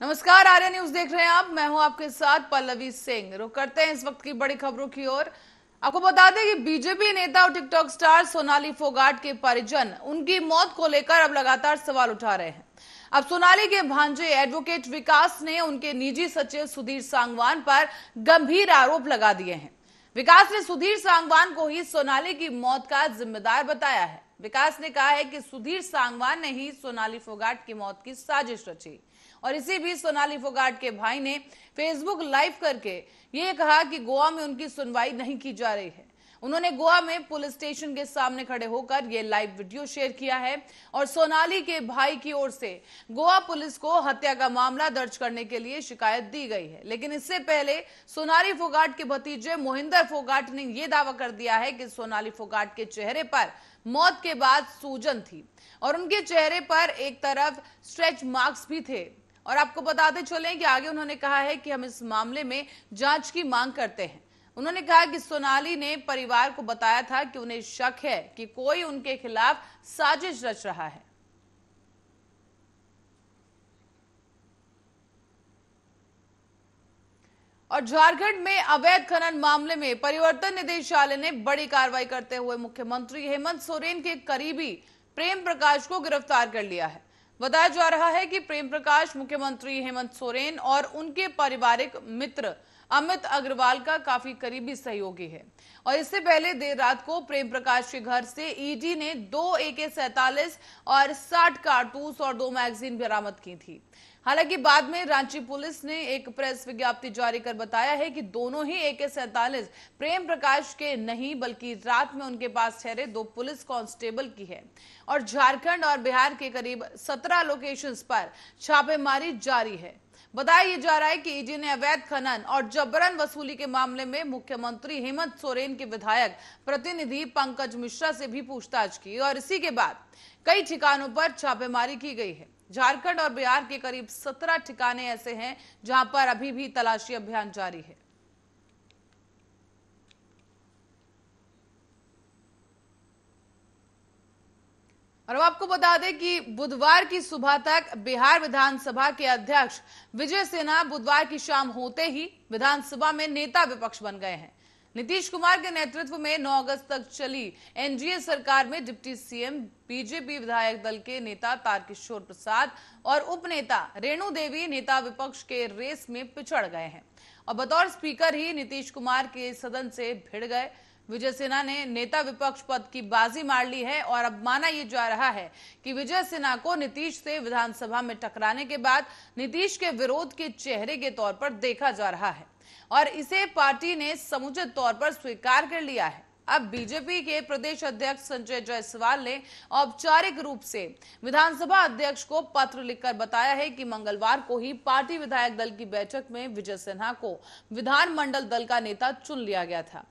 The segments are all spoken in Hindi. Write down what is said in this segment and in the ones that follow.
नमस्कार आर्य न्यूज देख रहे हैं आप मैं हूं आपके साथ पल्लवी सिंह रुक करते हैं इस वक्त की बड़ी खबरों की ओर आपको बता दें कि बीजेपी नेता और टिकटॉक स्टार सोनाली फोगाट के परिजन उनकी मौत को लेकर अब लगातार सवाल उठा रहे हैं अब सोनाली के भांजे एडवोकेट विकास ने उनके निजी सचिव सुधीर सांगवान पर गंभीर आरोप लगा दिए हैं विकास ने सुधीर सांगवान को ही सोनाली की मौत का जिम्मेदार बताया है विकास ने कहा है कि सुधीर सांगवान ने ही सोनाली फोगाट की मौत की साजिश रची और इसी बीच सोनाली फोगाट के भाई ने फेसबुक लाइव करके ये कहा कि गोवा में उनकी सुनवाई नहीं की जा रही है उन्होंने गोवा में पुलिस स्टेशन के सामने खड़े होकर यह लाइव वीडियो शेयर किया है और सोनाली के भाई की ओर से गोवा पुलिस को हत्या का मामला दर्ज करने के लिए शिकायत दी गई है लेकिन इससे पहले सोनाली फोगाट के भतीजे मोहिंदर फोगाट ने यह दावा कर दिया है कि सोनाली फोगाट के चेहरे पर मौत के बाद सूजन थी और उनके चेहरे पर एक तरफ स्ट्रेच मार्क्स भी थे और आपको बताते चले कि आगे उन्होंने कहा है कि हम इस मामले में जांच की मांग करते हैं उन्होंने कहा कि सोनाली ने परिवार को बताया था कि उन्हें शक है कि कोई उनके खिलाफ साजिश रच रहा है और झारखंड में अवैध खनन मामले में परिवर्तन निदेशालय ने बड़ी कार्रवाई करते हुए मुख्यमंत्री हेमंत सोरेन के करीबी प्रेम प्रकाश को गिरफ्तार कर लिया है बताया जा रहा है कि प्रेम प्रकाश मुख्यमंत्री हेमंत सोरेन और उनके पारिवारिक मित्र अमित अग्रवाल का काफी करीबी सहयोगी है और इससे पहले देर रात को प्रेम प्रकाश के घर से ईडी e ने दो ए के सैतालीस और साठ कारतूस और दो मैगजीन बरामद की थी हालांकि बाद में रांची पुलिस ने एक प्रेस विज्ञप्ति जारी कर बताया है कि दोनों ही एके सैतालीस प्रेम प्रकाश के नहीं बल्कि रात में उनके पास ठहरे दो पुलिस कांस्टेबल की है और झारखंड और बिहार के करीब सत्रह लोकेशंस पर छापेमारी जारी है बताया ये जा रहा है कि ईडी ने अवैध खनन और जबरन वसूली के मामले में मुख्यमंत्री हेमंत सोरेन के विधायक प्रतिनिधि पंकज मिश्रा से भी पूछताछ की और इसी के बाद कई ठिकानों पर छापेमारी की गई है झारखंड और बिहार के करीब सत्रह ठिकाने ऐसे हैं जहां पर अभी भी तलाशी अभियान जारी है और हम आपको बता दें कि बुधवार की सुबह तक बिहार विधानसभा के अध्यक्ष विजय सिन्हा बुधवार की शाम होते ही विधानसभा में नेता विपक्ष बन गए हैं नीतीश कुमार के नेतृत्व में 9 अगस्त तक चली एनडीए सरकार में डिप्टी सीएम बीजेपी विधायक दल के नेता तारकिशोर प्रसाद और उपनेता रेणु देवी नेता विपक्ष के रेस में पिछड़ गए हैं और बतौर स्पीकर ही नीतीश कुमार के सदन से भिड़ गए विजय सिन्हा ने नेता विपक्ष पद की बाजी मार ली है और अब माना यह जा रहा है कि विजय सिन्हा को नीतीश से विधानसभा में टकराने के बाद नीतीश के विरोध के चेहरे के तौर पर देखा जा रहा है और इसे पार्टी ने समुचित तौर पर स्वीकार कर लिया है अब बीजेपी के प्रदेश अध्यक्ष संजय जायसवाल ने औपचारिक रूप से विधानसभा अध्यक्ष को पत्र लिखकर बताया है कि मंगलवार को ही पार्टी विधायक दल की बैठक में विजय सिन्हा को विधानमंडल दल का नेता चुन लिया गया था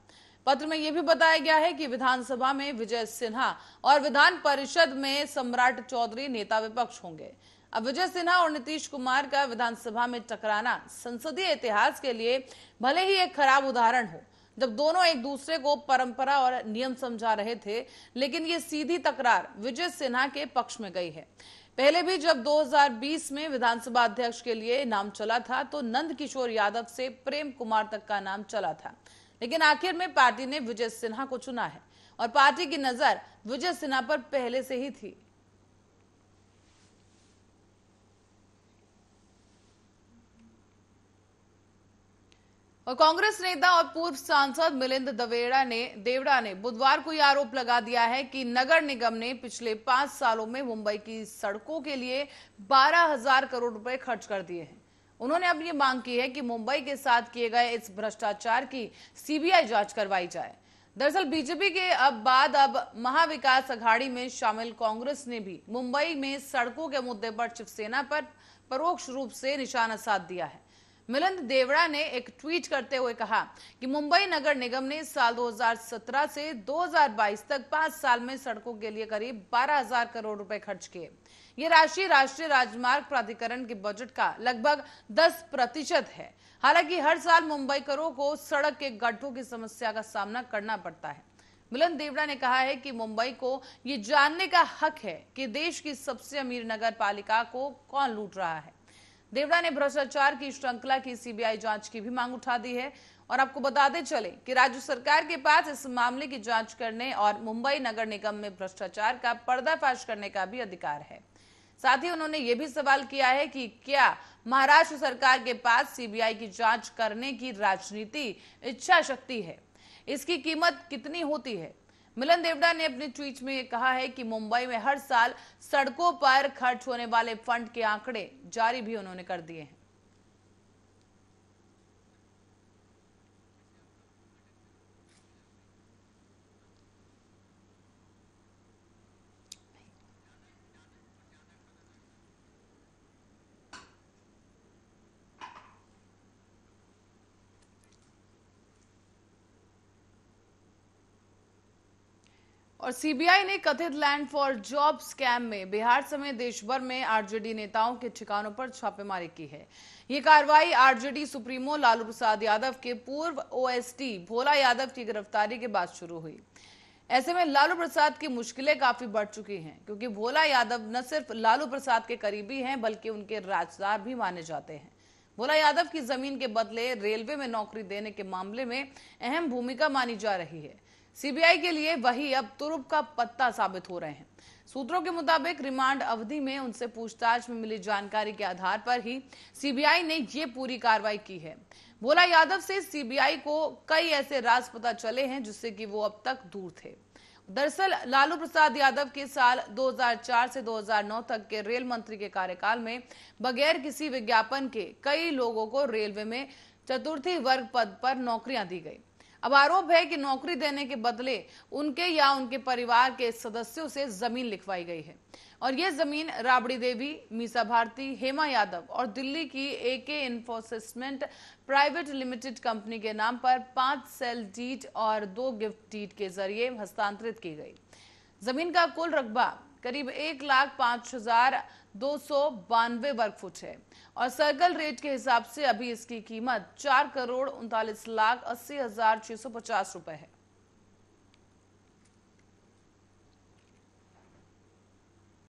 पत्र में यह भी बताया गया है कि विधानसभा में विजय सिन्हा और विधान परिषद में सम्राट चौधरी नेता विपक्ष होंगे अब विजय सिन्हा और नीतीश कुमार का विधानसभा में टकराना संसदीय इतिहास के लिए भले ही एक खराब उदाहरण हो जब दोनों एक दूसरे को परंपरा और नियम समझा रहे थे लेकिन ये सीधी तकरार विजय सिन्हा के पक्ष में गई है पहले भी जब 2020 में विधानसभा अध्यक्ष के लिए नाम चला था तो नंद किशोर यादव से प्रेम कुमार तक का नाम चला था लेकिन आखिर में पार्टी ने विजय सिन्हा को चुना है और पार्टी की नजर विजय सिन्हा पर पहले से ही थी और कांग्रेस नेता और पूर्व सांसद मिलिंद दवेड़ा ने देवड़ा ने बुधवार को यह आरोप लगा दिया है कि नगर निगम ने पिछले पांच सालों में मुंबई की सड़कों के लिए बारह हजार करोड़ रुपए खर्च कर दिए हैं उन्होंने अब ये मांग की है कि मुंबई के साथ किए गए इस भ्रष्टाचार की सीबीआई जांच करवाई जाए दरअसल बीजेपी के अब बाद अब महाविकास अघाड़ी में शामिल कांग्रेस ने भी मुंबई में सड़कों के मुद्दे पर शिवसेना पर परोक्ष रूप से निशाना साध दिया है मिलिंद देवड़ा ने एक ट्वीट करते हुए कहा कि मुंबई नगर निगम ने साल 2017 से 2022 तक पांच साल में सड़कों के लिए करीब 12,000 करोड़ रुपए खर्च किए ये राशि राष्ट्रीय राजमार्ग प्राधिकरण के बजट का लगभग 10 प्रतिशत है हालांकि हर साल मुंबई करो को सड़क के गड्ढों की समस्या का सामना करना पड़ता है मिलन देवड़ा ने कहा है कि मुंबई को ये जानने का हक है कि देश की सबसे अमीर नगर पालिका को कौन लूट रहा है देवड़ा ने भ्रष्टाचार की श्रृंखला की सीबीआई जांच की भी मांग उठा दी है और आपको बताते चले कि राज्य सरकार के पास इस मामले की जांच करने और मुंबई नगर निगम में भ्रष्टाचार का पर्दाफाश करने का भी अधिकार है साथ ही उन्होंने ये भी सवाल किया है कि क्या महाराष्ट्र सरकार के पास सीबीआई की जांच करने की राजनीति इच्छा शक्ति है इसकी कीमत कितनी होती है मिलन देवड़ा ने अपने ट्वीट में कहा है कि मुंबई में हर साल सड़कों पर खर्च होने वाले फंड के आंकड़े जारी भी उन्होंने कर दिए हैं और सीबीआई ने कथित लैंड फॉर जॉब स्कैम में बिहार समेत देश भर में आरजेडी नेताओं के ठिकानों पर छापेमारी की है ये कार्रवाई आरजेडी सुप्रीमो लालू प्रसाद यादव के पूर्व ओएसटी भोला यादव की गिरफ्तारी के बाद शुरू हुई ऐसे में लालू प्रसाद की मुश्किलें काफी बढ़ चुकी हैं क्योंकि भोला यादव न सिर्फ लालू प्रसाद के करीबी हैं बल्कि उनके राजदार भी माने जाते हैं भोला यादव की जमीन के बदले रेलवे में नौकरी देने के मामले में अहम भूमिका मानी जा रही है सीबीआई के लिए वही अब तुरुप का पत्ता साबित हो रहे हैं सूत्रों के मुताबिक रिमांड अवधि में उनसे पूछताछ में मिली जानकारी के आधार पर ही सीबीआई ने ये पूरी कार्रवाई की है भोला यादव से सीबीआई को कई ऐसे राज पता चले हैं जिससे कि वो अब तक दूर थे दरअसल लालू प्रसाद यादव के साल 2004 से 2009 तक के रेल मंत्री के कार्यकाल में बगैर किसी विज्ञापन के कई लोगों को रेलवे में चतुर्थी वर्ग पद पर नौकरियां दी गई अब आरोप है कि नौकरी देने के बदले उनके या उनके परिवार के सदस्यों से जमीन लिखवाई गई है और ये जमीन राबड़ी देवी मीसा भारती हेमा यादव और दिल्ली की AK Infosystems private limited company के नाम पर पांच सेल डीट और दो गिफ्ट डीट के जरिए हस्तांतरित की गई जमीन का कुल रकबा करीब एक लाख पांच हजार दो वर्ग फुट है और सर्कल रेट के हिसाब से अभी इसकी कीमत चार करोड़ उनतालीस लाख अस्सी हजार छह सौ पचास रुपए है